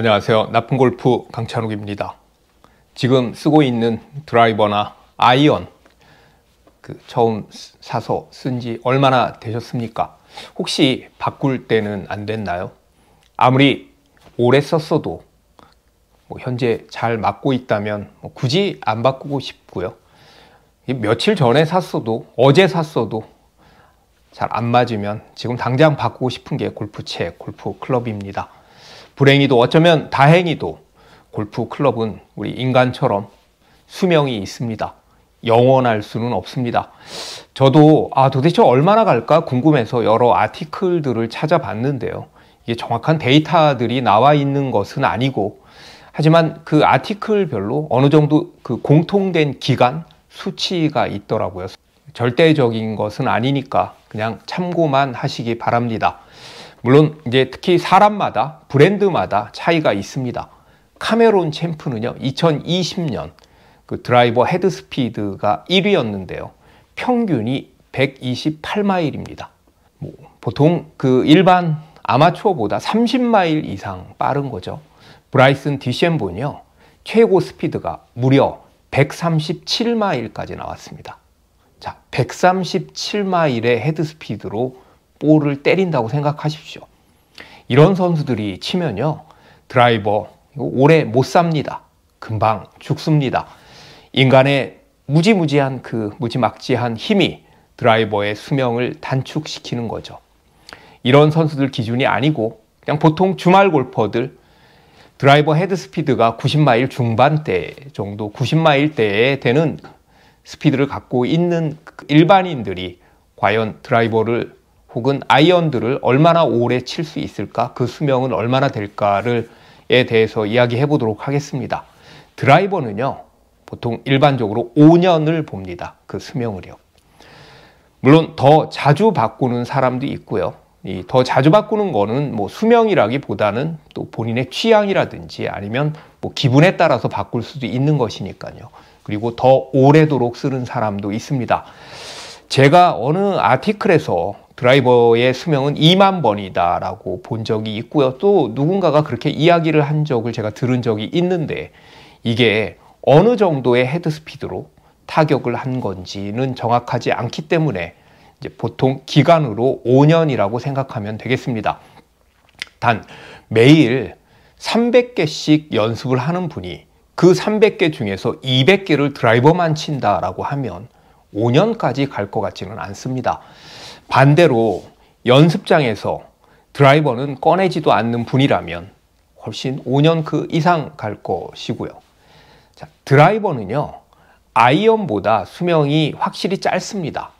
안녕하세요. 나쁜 골프 강찬욱입니다. 지금 쓰고 있는 드라이버나 아이언 그 처음 사서 쓴 지 얼마나 되셨습니까? 혹시 바꿀 때는 안 됐나요? 아무리 오래 썼어도 뭐 현재 잘 맞고 있다면 뭐 굳이 안 바꾸고 싶고요. 며칠 전에 샀어도 어제 샀어도 잘 안 맞으면 지금 당장 바꾸고 싶은 게 골프채, 골프 클럽입니다. 불행히도 어쩌면 다행히도 골프 클럽은 우리 인간처럼 수명이 있습니다. 영원할 수는 없습니다. 저도 아 도대체 얼마나 갈까 궁금해서 여러 아티클들을 찾아봤는데요. 이게 정확한 데이터들이 나와 있는 것은 아니고 하지만 그 아티클별로 어느 정도 그 공통된 기간 수치가 있더라고요. 절대적인 것은 아니니까 그냥 참고만 하시기 바랍니다. 물론 이제 특히 사람마다 브랜드마다 차이가 있습니다. 카메론 챔프는요, 2020년 그 드라이버 헤드 스피드가 1위였는데요. 평균이 128마일입니다. 뭐 보통 그 일반 아마추어보다 30마일 이상 빠른 거죠. 브라이슨 디셴본이요. 최고 스피드가 무려 137마일까지 나왔습니다. 자, 137마일의 헤드 스피드로 볼을 때린다고 생각하십시오. 이런 선수들이 치면요. 드라이버 오래 못 삽니다. 금방 죽습니다. 인간의 무지무지한 그 무지막지한 힘이 드라이버의 수명을 단축시키는 거죠. 이런 선수들 기준이 아니고 그냥 보통 주말 골퍼들 드라이버 헤드 스피드가 90마일 중반대 정도 90마일대에 되는 스피드를 갖고 있는 그 일반인들이 과연 드라이버를 혹은 아이언들을 얼마나 오래 칠 수 있을까 그 수명은 얼마나 될까를 에 대해서 이야기해 보도록 하겠습니다. 드라이버는요 보통 일반적으로 5년을 봅니다. 그 수명을요. 물론 더 자주 바꾸는 사람도 있고요. 이 더 자주 바꾸는 거는 뭐 수명이라기보다는 또 본인의 취향이라든지 아니면 뭐 기분에 따라서 바꿀 수도 있는 것이니까요. 그리고 더 오래도록 쓰는 사람도 있습니다. 제가 어느 아티클에서 드라이버의 수명은 2만 번이다라고 본 적이 있고요. 또 누군가가 그렇게 이야기를 한 적을 제가 들은 적이 있는데 이게 어느 정도의 헤드 스피드로 타격을 한 건지는 정확하지 않기 때문에 이제 보통 기간으로 5년이라고 생각하면 되겠습니다. 단 매일 300개씩 연습을 하는 분이 그 300개 중에서 200개를 드라이버만 친다라고 하면 5년까지 갈 것 같지는 않습니다. 반대로 연습장에서 드라이버는 꺼내지도 않는 분이라면 훨씬 5년 그 이상 갈 것이고요. 자, 드라이버는요, 아이언보다 수명이 확실히 짧습니다.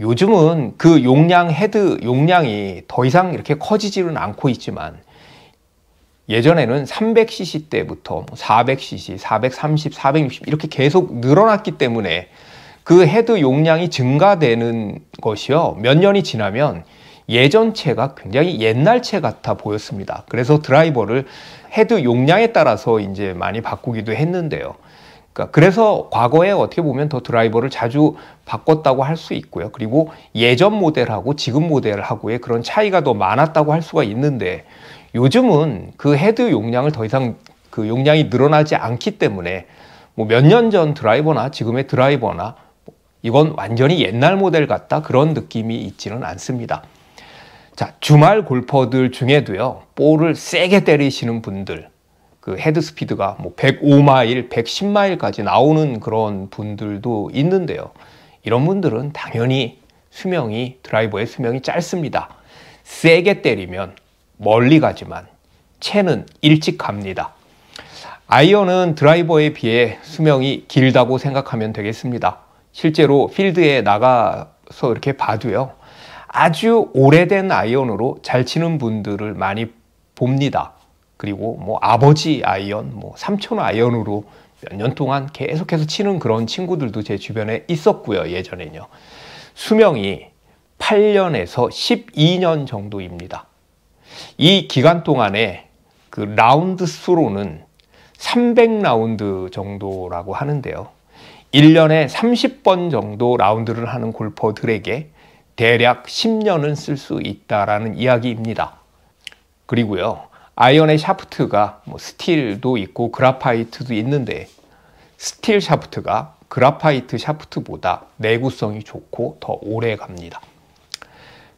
요즘은 그 용량, 헤드 용량이 더 이상 이렇게 커지지는 않고 있지만 예전에는 300cc 때부터 400cc, 430, 460 이렇게 계속 늘어났기 때문에 그 헤드 용량이 증가되는 것이요. 몇 년이 지나면 예전 채가 굉장히 옛날 채 같아 보였습니다. 그래서 드라이버를 헤드 용량에 따라서 이제 많이 바꾸기도 했는데요. 그러니까 그래서 과거에 어떻게 보면 더 드라이버를 자주 바꿨다고 할 수 있고요. 그리고 예전 모델하고 지금 모델하고의 그런 차이가 더 많았다고 할 수가 있는데 요즘은 그 헤드 용량을 더 이상 그 용량이 늘어나지 않기 때문에 뭐 몇 년 전 드라이버나 지금의 드라이버나 이건 완전히 옛날 모델 같다 그런 느낌이 있지는 않습니다. 자, 주말 골퍼들 중에도요, 볼을 세게 때리시는 분들, 그 헤드 스피드가 뭐 105마일, 110마일까지 나오는 그런 분들도 있는데요. 이런 분들은 당연히 수명이, 드라이버의 수명이 짧습니다. 세게 때리면 멀리 가지만 채는 일찍 갑니다. 아이언은 드라이버에 비해 수명이 길다고 생각하면 되겠습니다. 실제로 필드에 나가서 이렇게 봐도요. 아주 오래된 아이언으로 잘 치는 분들을 많이 봅니다. 그리고 뭐 아버지 아이언, 뭐 삼촌 아이언으로 몇 년 동안 계속해서 치는 그런 친구들도 제 주변에 있었고요. 예전에요 수명이 8년에서 12년 정도입니다. 이 기간 동안에 그 라운드 수로는 300라운드 정도라고 하는데요. 1년에 30번 정도 라운드를 하는 골퍼들에게 대략 10년은 쓸 수 있다라는 이야기입니다. 그리고요. 아이언의 샤프트가 뭐 스틸도 있고 그라파이트도 있는데 스틸 샤프트가 그라파이트 샤프트보다 내구성이 좋고 더 오래 갑니다.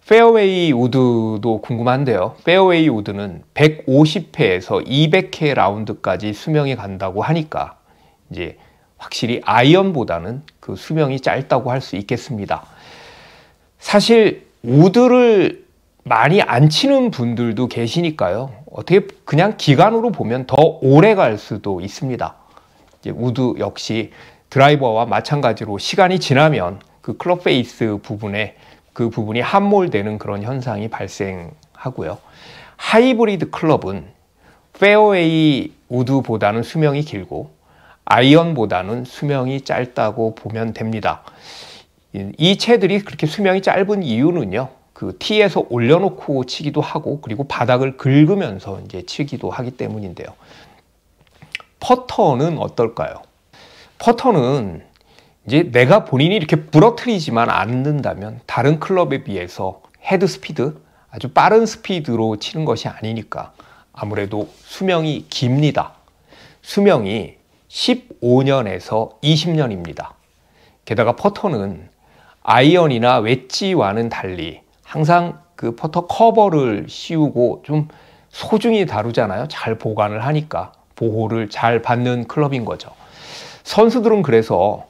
페어웨이 우드도 궁금한데요. 페어웨이 우드는 150회에서 200회 라운드까지 수명이 간다고 하니까 이제 확실히 아이언보다는 그 수명이 짧다고 할 수 있겠습니다. 사실 우드를 많이 안 치는 분들도 계시니까요. 어떻게 그냥 기간으로 보면 더 오래 갈 수도 있습니다. 우드 역시 드라이버와 마찬가지로 시간이 지나면 그 클럽 페이스 부분에 그 부분이 함몰되는 그런 현상이 발생하고요. 하이브리드 클럽은 페어웨이 우드보다는 수명이 길고 아이언보다는 수명이 짧다고 보면 됩니다. 이 채들이 그렇게 수명이 짧은 이유는요. 그 티에서 올려놓고 치기도 하고 그리고 바닥을 긁으면서 이제 치기도 하기 때문인데요. 퍼터는 어떨까요? 퍼터는 이제 내가 본인이 이렇게 부러뜨리지만 않는다면 다른 클럽에 비해서 헤드 스피드 아주 빠른 스피드로 치는 것이 아니니까 아무래도 수명이 깁니다. 수명이 15년에서 20년입니다. 게다가 퍼터는 아이언이나 웨지와는 달리 항상 그 퍼터 커버를 씌우고 좀 소중히 다루잖아요. 잘 보관을 하니까 보호를 잘 받는 클럽인 거죠. 선수들은 그래서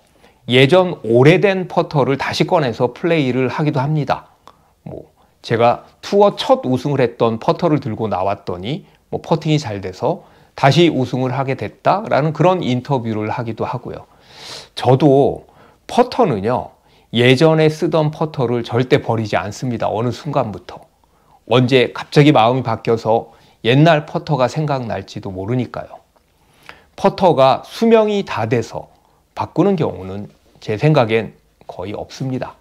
예전 오래된 퍼터를 다시 꺼내서 플레이를 하기도 합니다. 뭐 제가 투어 첫 우승을 했던 퍼터를 들고 나왔더니 뭐 퍼팅이 잘 돼서 다시 우승을 하게 됐다라는 그런 인터뷰를 하기도 하고요. 저도 퍼터는요, 예전에 쓰던 퍼터를 절대 버리지 않습니다. 어느 순간부터. 언제 갑자기 마음이 바뀌어서 옛날 퍼터가 생각날지도 모르니까요. 퍼터가 수명이 다 돼서 바꾸는 경우는 제 생각엔 거의 없습니다.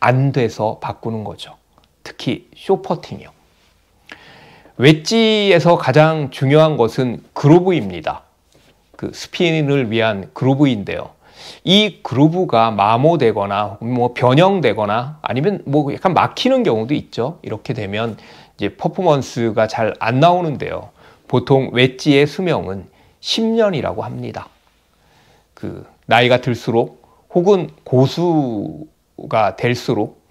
안 돼서 바꾸는 거죠. 특히 쇼퍼팅이요. 웨지에서 가장 중요한 것은 그루브입니다. 그 스핀을 위한 그루브인데요. 이 그루브가 마모되거나 뭐 변형되거나 아니면 뭐 약간 막히는 경우도 있죠. 이렇게 되면 이제 퍼포먼스가 잘 안 나오는데요. 보통 웨지의 수명은 10년이라고 합니다. 그 나이가 들수록 혹은 고수가 될수록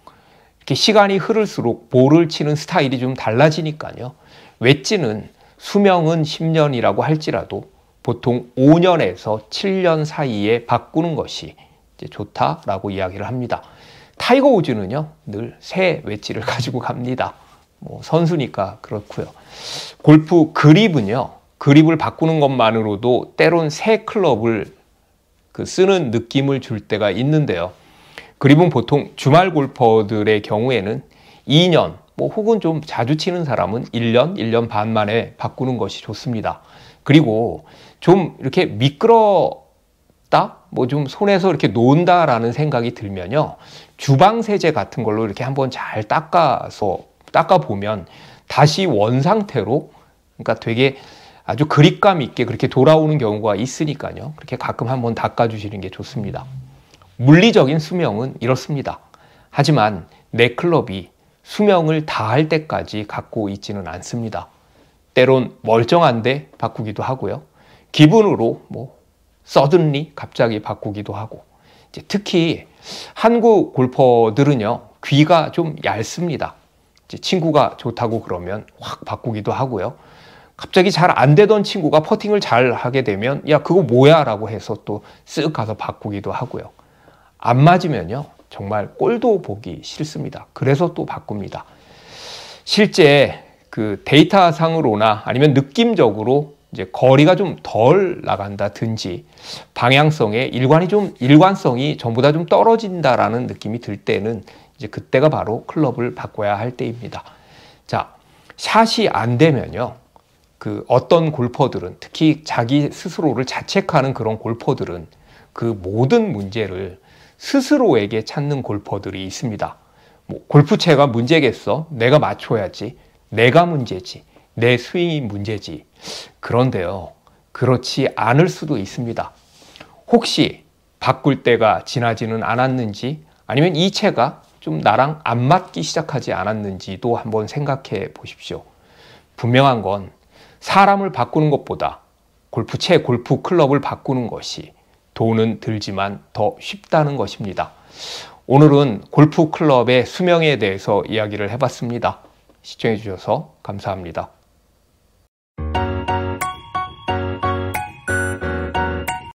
이렇게 시간이 흐를수록 볼을 치는 스타일이 좀 달라지니까요. 웨지는 수명은 10년이라고 할지라도 보통 5년에서 7년 사이에 바꾸는 것이 좋다라고 이야기를 합니다. 타이거 우즈는요 늘새 웨지를 가지고 갑니다. 뭐 선수니까 그렇고요. 골프 그립은요 그립을 바꾸는 것만으로도 때론 새 클럽을 그 쓰는 느낌을 줄 때가 있는데요. 그리고 보통 주말 골퍼들의 경우에는 2년 뭐 혹은 좀 자주 치는 사람은 1년, 1년 반 만에 바꾸는 것이 좋습니다. 그리고 좀 이렇게 미끄럽다? 뭐 좀 손에서 이렇게 논다라는 생각이 들면요. 주방세제 같은 걸로 이렇게 한번 잘 닦아서 닦아보면 다시 원상태로 그러니까 되게 아주 그립감 있게 그렇게 돌아오는 경우가 있으니까요. 그렇게 가끔 한번 닦아주시는 게 좋습니다. 물리적인 수명은 이렇습니다. 하지만 내 클럽이 수명을 다할 때까지 갖고 있지는 않습니다. 때론 멀쩡한데 바꾸기도 하고요. 기분으로 뭐 서든리 갑자기 바꾸기도 하고 특히 한국 골퍼들은요 귀가 좀 얇습니다. 친구가 좋다고 그러면 확 바꾸기도 하고요. 갑자기 잘 안 되던 친구가 퍼팅을 잘 하게 되면 야 그거 뭐야 라고 해서 또 쓱 가서 바꾸기도 하고요. 안 맞으면요. 정말 꼴도 보기 싫습니다. 그래서 또 바꿉니다. 실제 그 데이터 상으로나 아니면 느낌적으로 이제 거리가 좀 덜 나간다든지 방향성에 일관이 좀 일관성이 전부다 좀 떨어진다라는 느낌이 들 때는 이제 그때가 바로 클럽을 바꿔야 할 때입니다. 자, 샷이 안 되면요. 그 어떤 골퍼들은 특히 자기 스스로를 자책하는 그런 골퍼들은 그 모든 문제를 스스로에게 찾는 골퍼들이 있습니다. 뭐 골프채가 문제겠어? 내가 맞춰야지. 내가 문제지. 내 스윙이 문제지. 그런데요. 그렇지 않을 수도 있습니다. 혹시 바꿀 때가 지나지는 않았는지 아니면 이 채가 좀 나랑 안 맞기 시작하지 않았는지도 한번 생각해 보십시오. 분명한 건 사람을 바꾸는 것보다 골프채 골프 클럽을 바꾸는 것이 돈은 들지만 더 쉽다는 것입니다. 오늘은 골프 클럽의 수명에 대해서 이야기를 해봤습니다. 시청해주셔서 감사합니다.